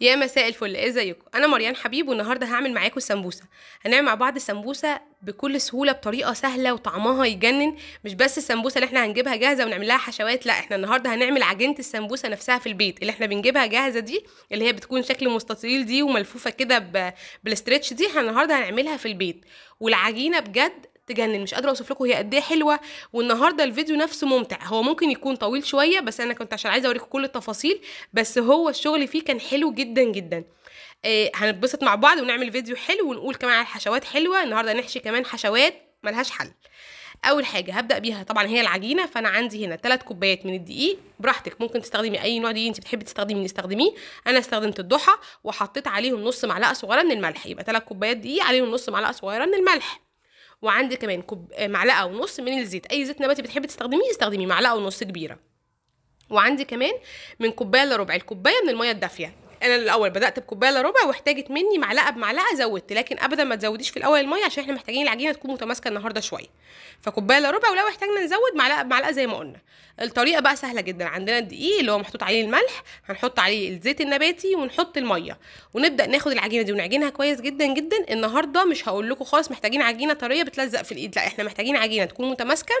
يا مساء الفل ازيكم انا مريان حبيب والنهارده هعمل معاكم السمبوسه هنعمل مع بعض السمبوسه بكل سهوله بطريقه سهله وطعمها يجنن مش بس السمبوسه اللي احنا هنجيبها جاهزه ونعمل لها حشوات لا احنا النهارده هنعمل عجينه السمبوسه نفسها في البيت اللي احنا بنجيبها جاهزه دي اللي هي بتكون شكل مستطيل دي وملفوفه كده بالاسترتش دي احنا النهارده هنعملها في البيت والعجينه بجد تجنن مش قادره اوصف لكم هي قد ايه حلوه والنهارده الفيديو نفسه ممتع هو ممكن يكون طويل شويه بس انا كنت عشان عايزه اوريكم كل التفاصيل بس هو الشغل فيه كان حلو جدا جدا آه هنتبسط مع بعض ونعمل فيديو حلو ونقول كمان على الحشوات حلوه النهارده نحشي كمان حشوات ملهاش حل اول حاجه هبدا بيها طبعا هي العجينه فانا عندي هنا 3 كوبايات من الدقيق براحتك ممكن تستخدمي اي نوع دقيق انت بتحبي تستخدمي استخدميه انا استخدمت الضحى وحطيت عليهم نص معلقه صغيره من الملح يبقى 3 كوبايات دقيق عليهم نص معلقه صغيره من الملح وعندي كمان كوب آه، معلقه ونص من الزيت اي زيت نباتي بتحبي تستخدميه استخدميه معلقه ونص كبيره وعندي كمان من كوبايه لربع الكوبايه من الميه الدافيه انا الاول بدات بكوبايه الا ربع واحتاجت مني معلقه بمعلقه زودت لكن ابدا ما تزوديش في الاول الميه عشان احنا محتاجين العجينه تكون متماسكه النهارده شويه فكوبايه الا ربع ولو احتاجنا نزود معلقه بمعلقه زي ما قلنا الطريقه بقى سهله جدا عندنا الدقيق اللي هو محطوط عليه الملح هنحط عليه الزيت النباتي ونحط الميه ونبدا ناخد العجينه دي ونعجنها كويس جدا جدا النهارده مش هقول لكم خالص محتاجين عجينه طريه بتلزق في الايد لا احنا محتاجين عجينه تكون متماسكه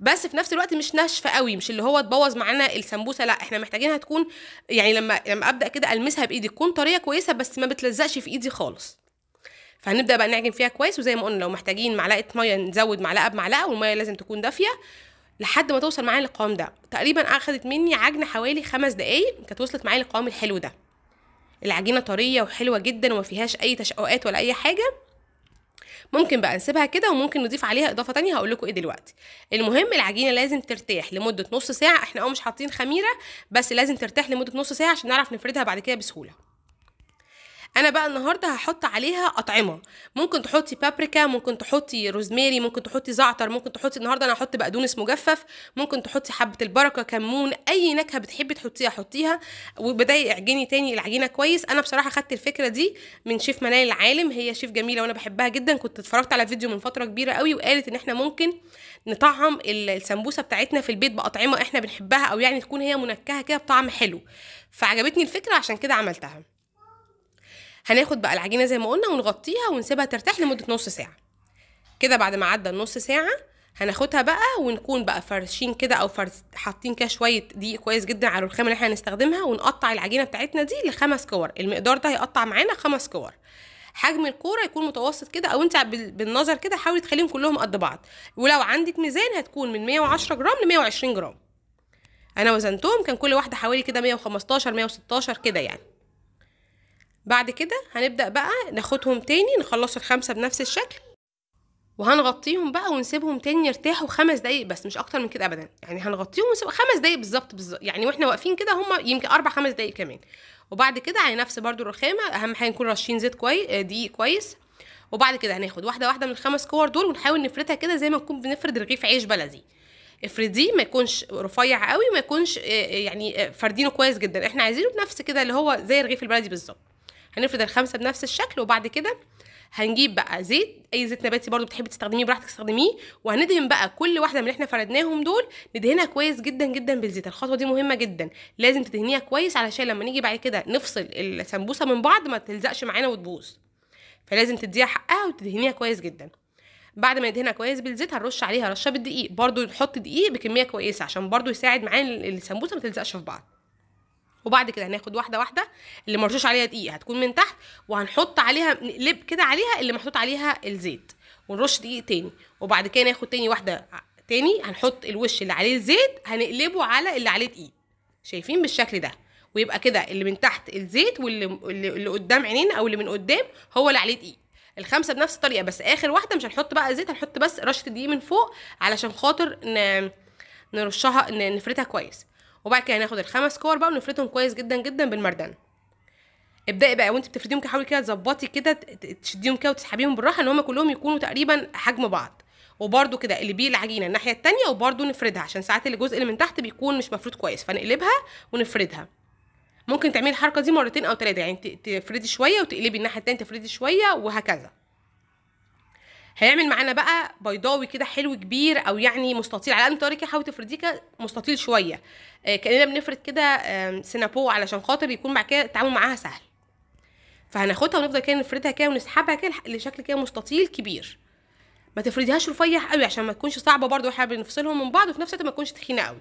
بس في نفس الوقت مش ناشفه قوي مش اللي هو تبوظ معانا السمبوسه لا احنا محتاجينها تكون يعني لما لما ابدا كده المسها بايدي تكون طريه كويسه بس ما بتلزقش في ايدي خالص فهنبدا بقى نعجن فيها كويس وزي ما قلنا لو محتاجين معلقه ميه نزود معلقه بمعلقه والميه لازم تكون دافيه لحد ما توصل معايا للقوام ده تقريبا اخدت مني عجنه حوالي خمس دقايق كانت وصلت معايا للقوام الحلو ده العجينه طريه وحلوه جدا وما فيهاش اي تشققات ولا اي حاجه ممكن بقى نسيبها كده وممكن نضيف عليها اضافه تانية هقول لكم ايه دلوقتي المهم العجينه لازم ترتاح لمده نص ساعه احنا اه مش حاطين خميره بس لازم ترتاح لمده نص ساعه عشان نعرف نفردها بعد كده بسهوله انا بقى النهارده هحط عليها اطعمه ممكن تحطي بابريكا ممكن تحطي روزماري ممكن تحطي زعتر ممكن تحطي النهارده انا هحط بقدونس مجفف ممكن تحطي حبه البركه كمون اي نكهه بتحبي تحطيها حطيها وبداي اعجني تاني العجينه كويس انا بصراحه خدت الفكره دي من شيف منال العالم هي شيف جميله وانا بحبها جدا كنت اتفرجت على فيديو من فتره كبيره قوي وقالت ان احنا ممكن نطعم السمبوسه بتاعتنا في البيت باطعمه احنا بنحبها او يعني تكون هي منكهه كده بطعم حلو فعجبتني الفكره عشان كده عملتها هناخد بقى العجينه زي ما قلنا ونغطيها ونسيبها ترتاح لمده نص ساعه كده بعد ما عدى النص ساعه هناخدها بقى ونكون بقى فرشين كده او حاطين كده شويه دقيق كويس جدا على الرخامه اللي احنا هنستخدمها ونقطع العجينه بتاعتنا دي لخمس كور المقدار ده هيقطع معانا خمس كور حجم الكوره يكون متوسط كده او انت بالنظر كده حاولي تخليهم كلهم قد بعض ولو عندك ميزان هتكون من 110 جرام ل 120 جرام انا وزنتهم كان كل واحده حوالي كده 115 116 كده يعني بعد كده هنبدأ بقى ناخدهم تاني نخلص الخمسة بنفس الشكل وهنغطيهم بقى ونسيبهم تاني يرتاحوا خمس دقايق بس مش اكتر من كده ابدا يعني هنغطيهم ونسيبهم خمس دقايق بالظبط يعني واحنا واقفين كده هم يمكن اربع خمس دقايق كمان وبعد كده على نفس برضو الرخامه اهم حاجه نكون رشين زيت كويس دقيق كويس وبعد كده هناخد واحده واحده من الخمس كور دول ونحاول نفردها كده زي ما نكون بنفرد رغيف عيش بلدي افرديه ما يكونش رفيع قوي ما يكونش يعني فردينه كويس جدا احنا عايزينه بنفس كده اللي هو زي الرغيف البلدي بالظبط هنفرد الخمسه بنفس الشكل وبعد كده هنجيب بقى زيت اي زيت نباتي برضو بتحبي تستخدميه براحتك استخدميه وهندهن بقى كل واحده من اللي احنا فردناهم دول ندهنها كويس جدا جدا بالزيت الخطوه دي مهمه جدا لازم تدهنيها كويس علشان لما نيجي بعد كده نفصل السمبوسه من بعض ما تلزقش معانا وتبوظ فلازم تديها حقها وتدهنيها كويس جدا بعد ما يدهنها كويس بالزيت هنرش عليها رشه بالدقيق برضو نحط دقيق بكميه كويسه عشان برضو يساعد معانا السمبوسه ما تلزقش في بعض وبعد كده هناخد واحده واحده اللي مرشوش عليها دقيق هتكون من تحت وهنحط عليها نقلب كده عليها اللي محطوط عليها الزيت ونرش دقيق تاني وبعد كده ناخد تاني واحده تاني هنحط الوش اللي عليه الزيت هنقلبه على اللي عليه دقيق شايفين بالشكل ده ويبقى كده اللي من تحت الزيت واللي اللي قدام عينينا او اللي من قدام هو اللي عليه دقيق الخمسه بنفس الطريقه بس اخر واحده مش هنحط بقى زيت هنحط بس رشه دقيق من فوق علشان خاطر نرشها نفردها كويس وبعد كده هناخد الخمس كور بقى ونفردهم كويس جدا جدا بالمردان ابدأي بقى وانت بتفرديهم كده حاولي كده تظبطي كده تشديهم كده وتسحبيهم بالراحه ان هما كلهم يكونوا تقريبا حجم بعض وبرده كده اللي بيه العجينه الناحيه التانية وبرده نفردها عشان ساعات الجزء اللي من تحت بيكون مش مفرود كويس فنقلبها ونفردها ممكن تعملي الحركه دي مرتين او ثلاثه يعني تفردي شويه وتقلبي الناحيه التانية تفردي شويه وهكذا هيعمل معانا بقى بيضاوي كده حلو كبير او يعني مستطيل على انت طريقه حاولي تفرديه مستطيل شويه آه، كاننا بنفرد كده سينابو علشان خاطر يكون بعد كده التعامل معاها سهل فهناخدها ونفضل كده نفردها كده ونسحبها كده لشكل كده مستطيل كبير ما تفرديهاش رفيح قوي عشان ما تكونش صعبه برده واحنا بنفصلهم من بعض وفي نفس الوقت ما تكونش تخينه قوي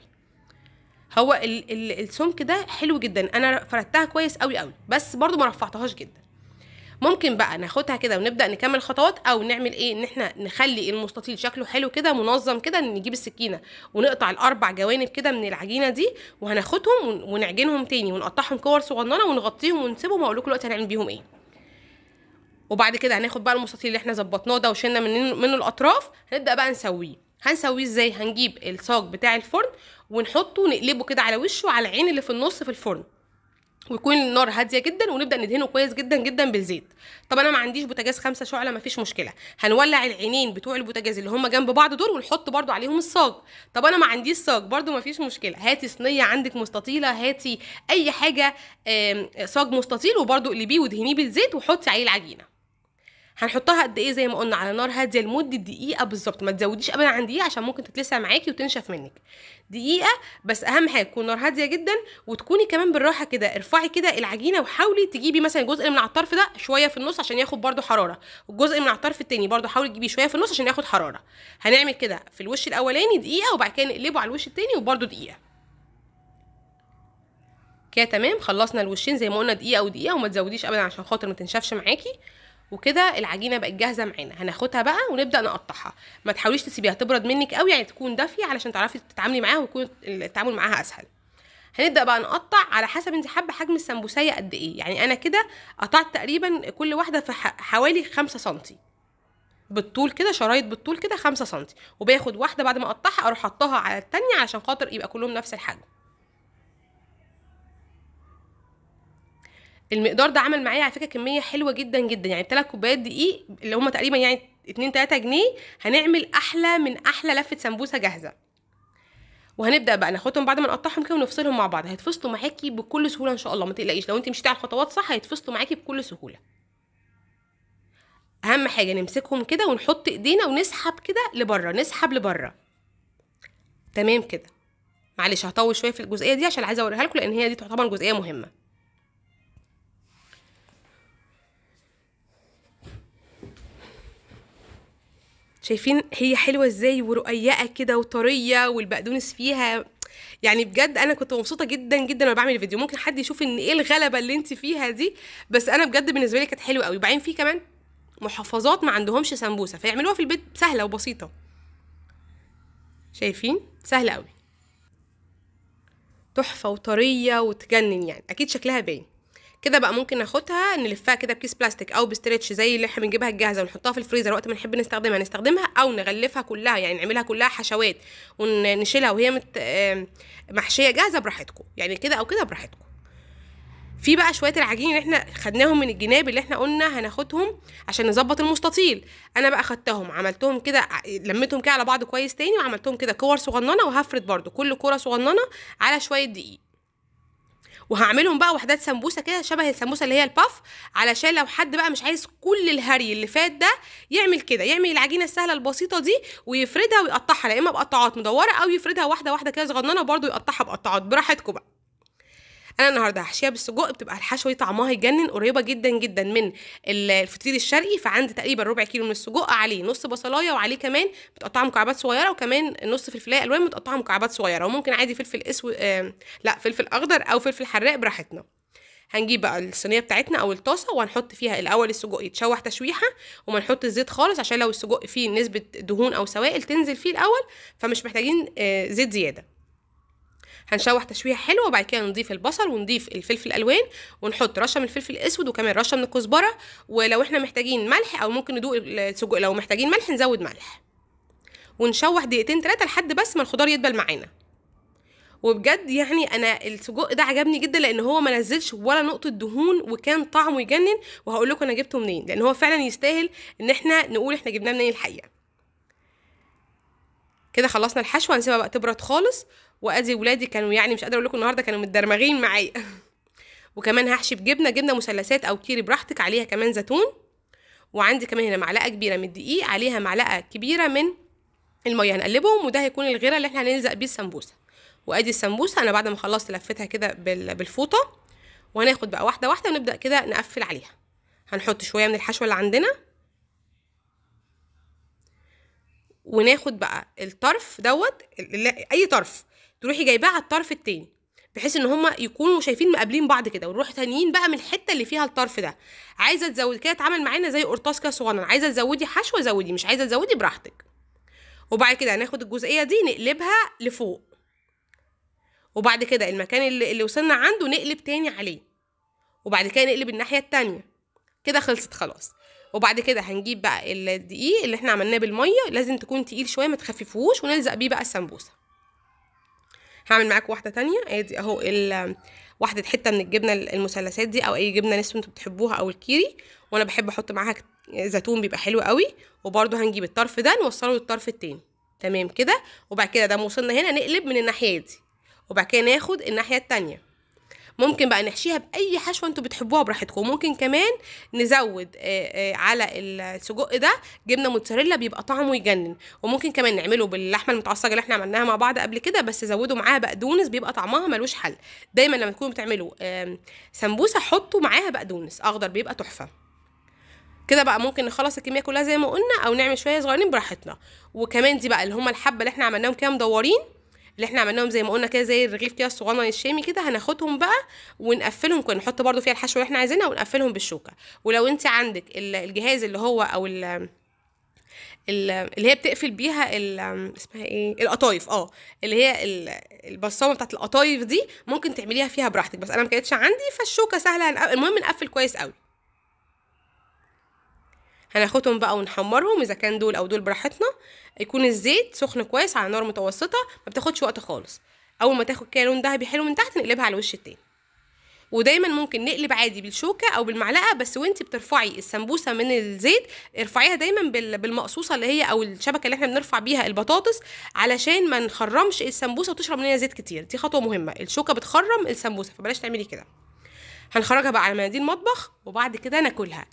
هو ال ال السمك ده حلو جدا انا فردتها كويس قوي قوي بس برده ما رفعتهاش جدا ممكن بقى ناخدها كده ونبدا نكمل خطوات او نعمل ايه ان احنا نخلي المستطيل شكله حلو كده منظم كده نجيب السكينه ونقطع الاربع جوانب كده من العجينه دي وهناخدهم ونعجنهم تاني ونقطعهم كور صغننه ونغطيهم ونسيبهم واقول لكم دلوقتي هنعمل بيهم ايه وبعد كده هناخد بقى المستطيل اللي احنا ظبطناه ده وشلنا منه الاطراف هنبدا بقى نسويه هنسويه ازاي هنجيب الصاج بتاع الفرن ونحطه ونقلبه كده على وشه وعلى العين اللي في النص في الفرن ويكون النار هاديه جدا ونبدا ندهنه كويس جدا جدا بالزيت طب انا ما عنديش بوتاجاز خمسة شعله مفيش مشكله هنولع العينين بتوع البوتاجاز اللي هما جنب بعض دول ونحط برضو عليهم الصاج طب انا ما عنديش صاج ما مفيش مشكله هاتي صينيه عندك مستطيله هاتي اي حاجه صاج مستطيل وبرده اقلبيه ودهنيه بالزيت وحطي عليه العجينه هنحطها قد ايه زي ما قلنا على نار هاديه لمده دقيقه بالظبط ما تزوديش ابدا عن دقيقه عشان ممكن تتلسع معاكي وتنشف منك دقيقه بس اهم حاجه تكون نار هاديه جدا وتكوني كمان بالراحه كده ارفعي كده العجينه وحاولي تجيبي مثلا جزء من على الطرف ده شويه في النص عشان ياخد برده حراره والجزء من على الطرف التاني برده حاولي تجيبيه شويه في النص عشان ياخد حراره هنعمل كده في الوش الاولاني دقيقه وبعد كده نقلبه على الوش التاني وبرده دقيقه كده تمام خلصنا الوشين زي ما قلنا دقيقه ودقيقه وما تزوديش ابدا عشان خاطر ما تنشفش معاكي وكده العجينه بقت جاهزه معانا هناخدها بقى ونبدا نقطعها ما تحاوليش تسيبيها تبرد منك قوي يعني تكون دافيه علشان تعرفي تتعاملي معاها ويكون التعامل معاها اسهل هنبدا بقى نقطع على حسب انت حابه حجم السمبوسيه قد ايه يعني انا كده قطعت تقريبا كل واحده في حوالي 5 سم بالطول كده شرايط بالطول كده 5 سم وباخد واحده بعد ما اقطعها اروح احطها على الثانيه علشان خاطر يبقى كلهم نفس الحجم المقدار ده عمل معايا على فكره كميه حلوه جدا جدا يعني ثلاث كوبايات دقيق اللي هم تقريبا يعني 2 3 جنيه هنعمل احلى من احلى لفه سمبوسه جاهزه وهنبدا بقى ناخدهم بعد ما نقطعهم كده ونفصلهم مع بعض هيتفصلوا معاكي بكل سهوله ان شاء الله ما تقلقيش لو انت مشيتي على الخطوات صح هيتفصلوا معاكي بكل سهوله اهم حاجه نمسكهم كده ونحط ايدينا ونسحب كده لبره نسحب لبره تمام كده معلش هطول شويه في الجزئيه دي عشان عايزه اوريها لكم لان هي دي تعتبر جزئيه مهمه شايفين هي حلوه ازاي ورقيقه كده وطريه والبقدونس فيها يعني بجد انا كنت مبسوطه جدا جدا وانا بعمل الفيديو ممكن حد يشوف ان ايه الغلبه اللي انت فيها دي بس انا بجد بالنسبه لي كانت حلوه قوي وبعدين في كمان محافظات ما عندهمش سمبوسه فيعملوها في البيت سهله وبسيطه شايفين سهله قوي تحفه وطريه وتجنن يعني اكيد شكلها باين كده بقى ممكن ناخدها نلفها كده بكيس بلاستيك او بستريتش زي اللي احنا بنجيبها الجاهزه ونحطها في الفريزر وقت ما نحب نستخدمها نستخدمها او نغلفها كلها يعني نعملها كلها حشوات ونشيلها وهي مت... محشيه جاهزه براحتكم يعني كده او كده براحتكم في بقى شويه العجين اللي احنا خدناهم من الجناب اللي احنا قلنا هناخدهم عشان نظبط المستطيل انا بقى خدتهم عملتهم كده لميتهم كده على بعض كويس تاني وعملتهم كده كور صغننه وهفرد برده كل كوره صغننه على شويه دقيق وهعملهم بقى وحدات سمبوسه كده شبه السمبوسه اللي هي الباف علشان لو حد بقى مش عايز كل الهري اللي فات ده يعمل كده يعمل العجينه السهله البسيطه دي ويفردها ويقطعها يا اما بقطعات مدوره او يفردها واحده واحده كده صغننه وبرده يقطعها بقطعات براحتكم بقى انا النهارده هحشيها بالسجق بتبقى الحشوه طعمها يجنن قريبه جدا جدا من الفطير الشرقي فعندي تقريبا ربع كيلو من السجق عليه نص بصلايه وعليه كمان متقطعه مكعبات صغيره وكمان نص فلفلايه الوان متقطعه مكعبات صغيره وممكن عادي فلفل اسود آه لا فلفل اخضر او فلفل حراق براحتنا هنجيب بقى الصينيه بتاعتنا او الطاسه وهنحط فيها الاول السجق يتشوح تشويحه وما نحط الزيت خالص عشان لو السجق فيه نسبه دهون او سوائل تنزل فيه الاول فمش محتاجين آه، زيت زياده هنشوح تشويحه حلوه وبعد كده نضيف البصل ونضيف الفلفل الالوان ونحط رشه من الفلفل الاسود وكمان رشه من الكزبره ولو احنا محتاجين ملح او ممكن ندوق السجق لو محتاجين ملح نزود ملح ونشوح دقيقتين ثلاثه لحد بس ما الخضار يدبل معانا وبجد يعني انا السجق ده عجبني جدا لان هو ما نزلش ولا نقطه دهون وكان طعمه يجنن وهقول لكم انا جبته منين لان هو فعلا يستاهل ان احنا نقول احنا جبناه منين الحقيقه كده خلصنا الحشوه هنسيبها بقى تبرد خالص وادي ولادي كانوا يعني مش قادره اقول لكم النهارده كانوا متدرمغين معايا وكمان هحشي بجبنه جبنه مثلثات او كيري براحتك عليها كمان زيتون وعندي كمان هنا معلقه كبيره من الدقيق عليها معلقه كبيره من الميه هنقلبهم وده هيكون الغيره اللي احنا هنلزق بيه السمبوسه وادي السمبوسه انا بعد ما خلصت لفتها كده بالفوطه وهناخد بقى واحده واحده ونبدا كده نقفل عليها هنحط شويه من الحشوه اللي عندنا وناخد بقى الطرف دوت اي طرف تروحي جايباه على الطرف التاني بحيث ان هما يكونوا شايفين مقابلين بعض كده ونروح تانيين بقى من الحته اللي فيها الطرف ده عايزه تزود كده اتعامل معانا زي قرطاس كده صغنن عايزه تزودي حشو زودي مش عايزه تزودي براحتك وبعد كده هناخد الجزئيه دي نقلبها لفوق وبعد كده المكان اللي, اللي وصلنا عنده نقلب تاني عليه وبعد كده نقلب الناحيه التانيه كده خلصت خلاص وبعد كده هنجيب بقى الدقيق اللي احنا عملناه بالميه لازم تكون تقيل شويه ما تخففوش ونلزق بيه بقى السمبوسه هعمل معاك واحده تانية ادي اهو واحده حته من الجبنه المثلثات دي او اي جبنه نسوه انتوا بتحبوها او الكيري وانا بحب احط معاها زيتون بيبقى حلو قوي وبرده هنجيب الطرف ده نوصله للطرف التاني تمام كده وبعد كده ده وصلنا هنا نقلب من الناحيه دي وبعد كده ناخد الناحيه التانية ممكن بقى نحشيها باي حشوه انتوا بتحبوها براحتكم وممكن كمان نزود آه، آه، على السجق ده جبنه موتزاريلا بيبقى طعمه يجنن وممكن كمان نعمله باللحمه المتعصجه اللي احنا عملناها مع بعض قبل كده بس زودوا معاها بقدونس بيبقى طعمها ملوش حل دايما لما تكونوا بتعملوا سمبوسه حطوا معاها بقدونس اخضر بيبقى تحفه كده بقى ممكن نخلص الكميه كلها زي ما قلنا او نعمل شويه صغيرين براحتنا وكمان دي بقى اللي هما الحبه اللي احنا عملناهم كده مدورين اللي احنا عملناهم زي ما قلنا كده زي الرغيف كده الصغنن الشامي كده هناخدهم بقى ونقفلهم كده نحط برده فيها الحشوه اللي احنا عايزينها ونقفلهم بالشوكه ولو انت عندك الجهاز اللي هو او اللي هي بتقفل بيها اسمها ايه القطايف اه اللي هي البصامه بتاعت القطايف دي ممكن تعمليها فيها براحتك بس انا ما كانتش عندي فالشوكه سهله المهم نقفل كويس قوي هناخدهم بقى ونحمرهم اذا كان دول او دول براحتنا يكون الزيت سخن كويس على نار متوسطه ما بتاخدش وقت خالص اول ما تاخد كده لون دهبي حلو من تحت نقلبها على الوش التاني ودايما ممكن نقلب عادي بالشوكه او بالمعلقه بس وانت بترفعي السمبوسه من الزيت ارفعيها دايما بالمقصوصه اللي هي او الشبكه اللي احنا بنرفع بيها البطاطس علشان ما نخرمش السمبوسه وتشرب منها زيت كتير دي خطوه مهمه الشوكه بتخرم السمبوسه فبلاش تعملي كده هنخرجها بقى على مناديل المطبخ وبعد كده ناكلها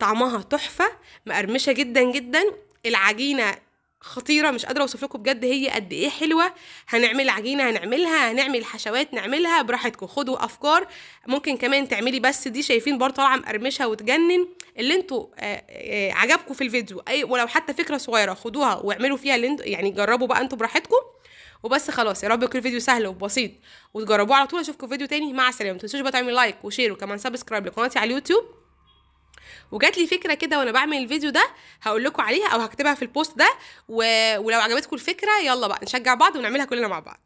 طعمها تحفه مقرمشه جدا جدا العجينه خطيره مش قادره اوصف لكم بجد هي قد ايه حلوه هنعمل عجينه هنعملها هنعمل حشوات نعملها براحتكم خدوا افكار ممكن كمان تعملي بس دي شايفين بار طالعه مقرمشه وتجنن اللي انتوا آه، آه، عجبكم في الفيديو اي ولو حتى فكره صغيره خدوها واعملوا فيها اللي انتوا يعني جربوا بقى انتوا براحتكم وبس خلاص يا رب يكون الفيديو سهل وبسيط وتجربوه على طول اشوفكم في فيديو تاني مع السلامه متنسوش بقى تعملوا لايك وشير وكمان سبسكرايب لقناتي على اليوتيوب وجات لي فكره كده وانا بعمل الفيديو ده هقول لكم عليها او هكتبها في البوست ده و... ولو عجبتكم الفكره يلا بقى نشجع بعض ونعملها كلنا مع بعض